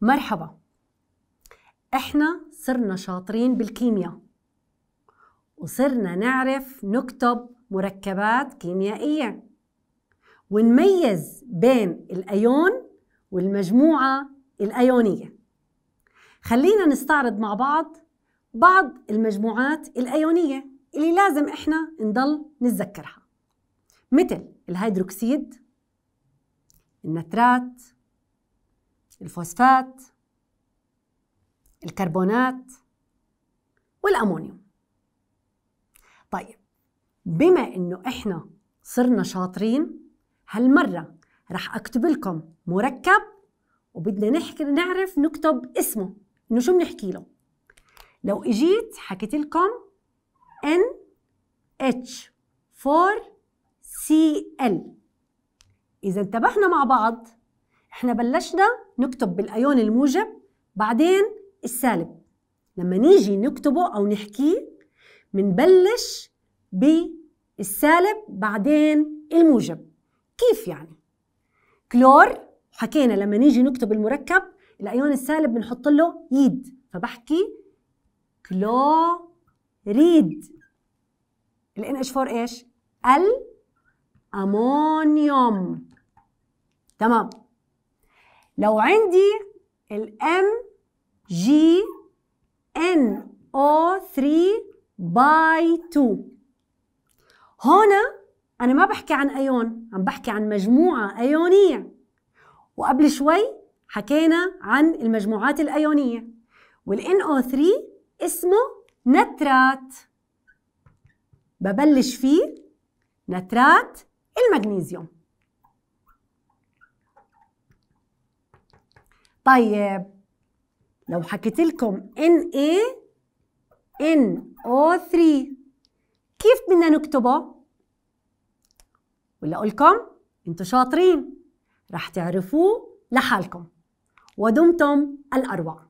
مرحبا احنا صرنا شاطرين بالكيمياء وصرنا نعرف نكتب مركبات كيميائية ونميز بين الأيون والمجموعة الأيونية خلينا نستعرض مع بعض بعض المجموعات الأيونية اللي لازم إحنا نضل نتذكرها مثل الهيدروكسيد النترات الفوسفات الكربونات والأمونيوم طيب بما إنه إحنا صرنا شاطرين هالمرة رح أكتب لكم مركب وبدنا نحكي نعرف نكتب اسمه إنه شو بنحكي له لو إجيت حكيت لكم NH4Cl إذا انتبهنا مع بعض احنا بلشنا نكتب بالايون الموجب بعدين السالب لما نيجي نكتبه او نحكيه بنبلش بالسالب بعدين الموجب كيف يعني كلور حكينا لما نيجي نكتب المركب الايون السالب بنحط له يد فبحكي كلوريد ال NH4 ايش؟ الامونيوم تمام لو عندي M G N O 3 باي 2 هنا انا ما بحكي عن ايون عم بحكي عن مجموعه ايونيه وقبل شوي حكينا عن المجموعات الايونيه وال no 3 اسمه نترات ببلش فيه نترات المغنيسيوم طيب لو حكيت لكم Na NO3 كيف بدنا نكتبه؟ ولا أقول لكم أنتم شاطرين رح تعرفوه لحالكم ودمتم الأروع